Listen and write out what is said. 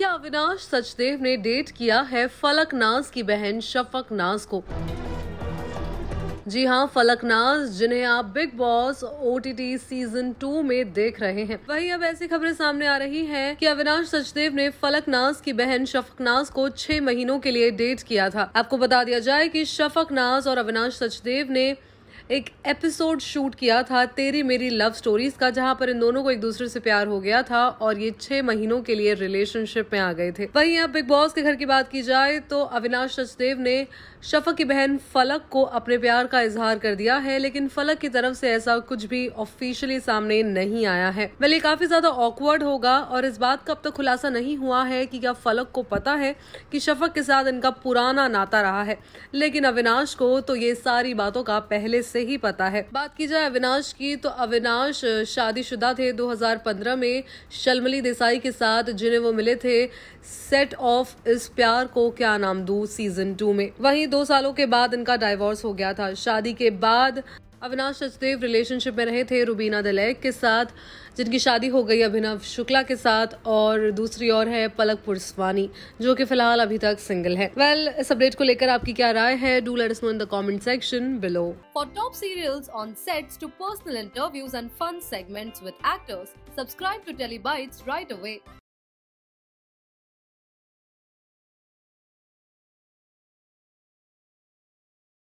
क्या अविनाश सचदेव ने डेट किया है फलक नाज की बहन शफक नाज को जी हाँ फलक नाज जिन्हें आप Bigg Boss O season two में देख रहे हैं वही अब ऐसी खबरें सामने आ रही हैं कि अविनाश सचदेव ने फलक नाज की बहन शफक नाज को छह महीनों के लिए डेट किया था आपको बता दिया जाए कि नाज और अविनाश सचदेव ने एक एपिसोड शूट किया था तेरी मेरी लव स्टोरीज का जहां पर इन दोनों को एक दूसरे से प्यार हो गया था और ये छह महीनों के लिए रिलेशनशिप में आ गए थे वहीं अब बिग बॉस के घर की बात की जाए तो अविनाश सचदेव ने शफक की बहन फलक को अपने प्यार का इजहार कर दिया है लेकिन फलक की तरफ से ऐसा कुछ भी ऑफिशियली सामने नहीं आया है वह ये काफी ज्यादा ऑकवर्ड होगा और इस बात का अब तक खुलासा नहीं हुआ है कि क्या फलक को पता है कि शफक के साथ इनका पुराना नाता रहा है लेकिन अविनाश को तो ये सारी बातों का पहले से से ही पता है बात की जाए अविनाश की तो अविनाश शादीशुदा थे 2015 में शलमली देसाई के साथ जिन्हें वो मिले थे सेट ऑफ इस प्यार को क्या नाम दू सीजन टू में वहीं दो सालों के बाद इनका डाइवोर्स हो गया था शादी के बाद अविनाश सचदेव रिलेशनशिप में रहे थे रुबीना दलैक के साथ जिनकी शादी हो गई अभिनव शुक्ला के साथ और दूसरी और है पलक पुरस्वानी जो कि फिलहाल अभी तक सिंगल है वेल well, इस अपडेट को लेकर आपकी क्या राय है do let know in the comment section below for top serials on sets to personal interviews and fun segments with actors subscribe to telly right away